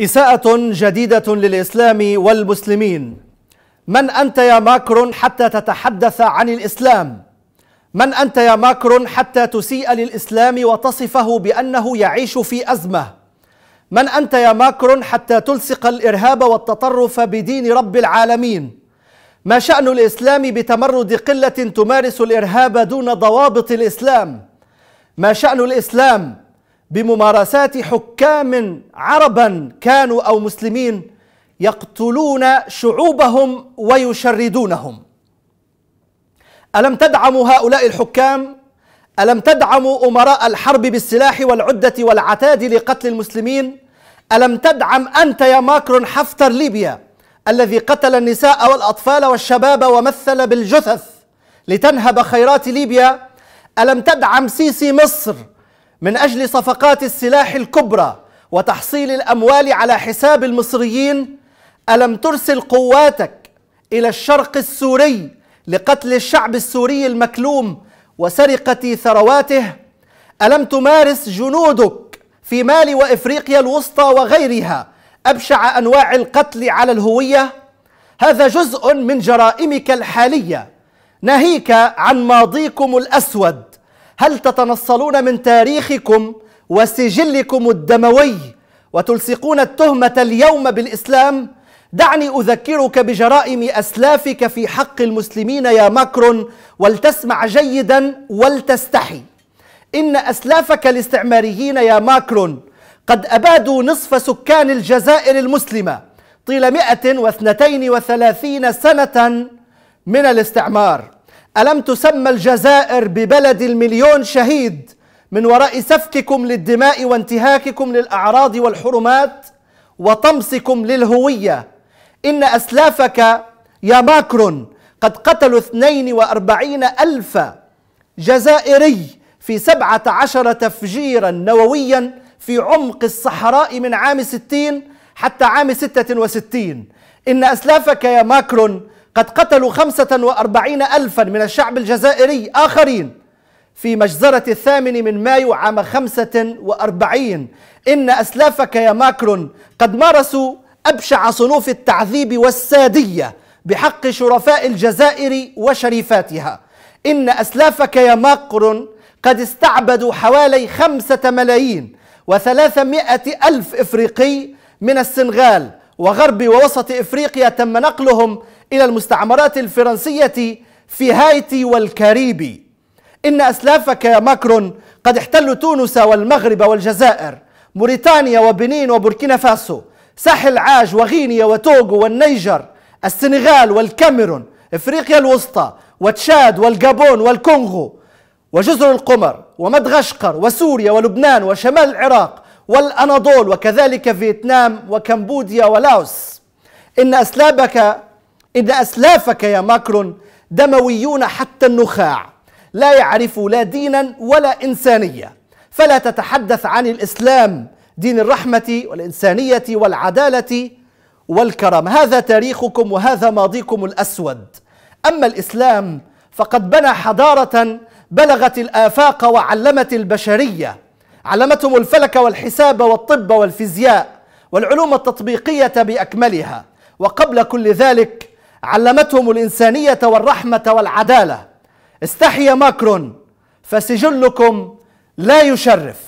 إساءة جديدة للإسلام والمسلمين من أنت يا ماكرون حتى تتحدث عن الإسلام؟ من أنت يا ماكرون حتى تسيء للإسلام وتصفه بأنه يعيش في أزمة؟ من أنت يا ماكرون حتى تلصق الإرهاب والتطرف بدين رب العالمين؟ ما شأن الإسلام بتمرد قلة تمارس الإرهاب دون ضوابط الإسلام؟ ما شأن الإسلام؟ بممارسات حكام عربا كانوا او مسلمين يقتلون شعوبهم ويشردونهم الم تدعموا هؤلاء الحكام الم تدعموا امراء الحرب بالسلاح والعده والعتاد لقتل المسلمين الم تدعم انت يا ماكرون حفتر ليبيا الذي قتل النساء والاطفال والشباب ومثل بالجثث لتنهب خيرات ليبيا الم تدعم سيسي مصر من أجل صفقات السلاح الكبرى وتحصيل الأموال على حساب المصريين ألم ترسل قواتك إلى الشرق السوري لقتل الشعب السوري المكلوم وسرقة ثرواته ألم تمارس جنودك في مالي وإفريقيا الوسطى وغيرها أبشع أنواع القتل على الهوية هذا جزء من جرائمك الحالية ناهيك عن ماضيكم الأسود هل تتنصلون من تاريخكم وسجلكم الدموي وتلصقون التهمة اليوم بالإسلام؟ دعني أذكرك بجرائم أسلافك في حق المسلمين يا ماكرون ولتسمع جيدا ولتستحي إن أسلافك الاستعماريين يا ماكرون قد أبادوا نصف سكان الجزائر المسلمة طيل 132 سنة من الاستعمار ألم تسمى الجزائر ببلد المليون شهيد من وراء سفككم للدماء وانتهاككم للأعراض والحرمات وطمسكم للهوية إن أسلافك يا ماكرون قد قتلوا 42 ألف جزائري في 17 تفجيرا نوويا في عمق الصحراء من عام 60 حتى عام 66 إن أسلافك يا ماكرون قد قتلوا خمسة وأربعين ألفا من الشعب الجزائري آخرين في مجزرة الثامن من مايو عام خمسة وأربعين إن أسلافك يا ماكرون قد مارسوا أبشع صنوف التعذيب والسادية بحق شرفاء الجزائر وشريفاتها إن أسلافك يا ماكرون قد استعبدوا حوالي خمسة ملايين وثلاثمائة ألف إفريقي من السنغال وغرب ووسط إفريقيا تم نقلهم إلى المستعمرات الفرنسية في هايتي والكاريبي إن أسلافك يا ماكرون قد احتلوا تونس والمغرب والجزائر موريتانيا وبنين وبوركينا فاسو ساحل عاج وغينيا وتوغو والنيجر السنغال والكاميرون افريقيا الوسطى وتشاد والجابون والكونغو وجزر القمر ومدغشقر وسوريا ولبنان وشمال العراق والاناضول وكذلك فيتنام وكمبوديا ولاوس ان اسلابك إن أسلافك يا ماكرون دمويون حتى النخاع لا يعرفوا لا دينا ولا إنسانية فلا تتحدث عن الإسلام دين الرحمة والإنسانية والعدالة والكرم هذا تاريخكم وهذا ماضيكم الأسود أما الإسلام فقد بنى حضارة بلغت الآفاق وعلمت البشرية علمتهم الفلك والحساب والطب والفيزياء والعلوم التطبيقية بأكملها وقبل كل ذلك علمتهم الإنسانية والرحمة والعدالة استحيا ماكرون فسجلكم لا يشرف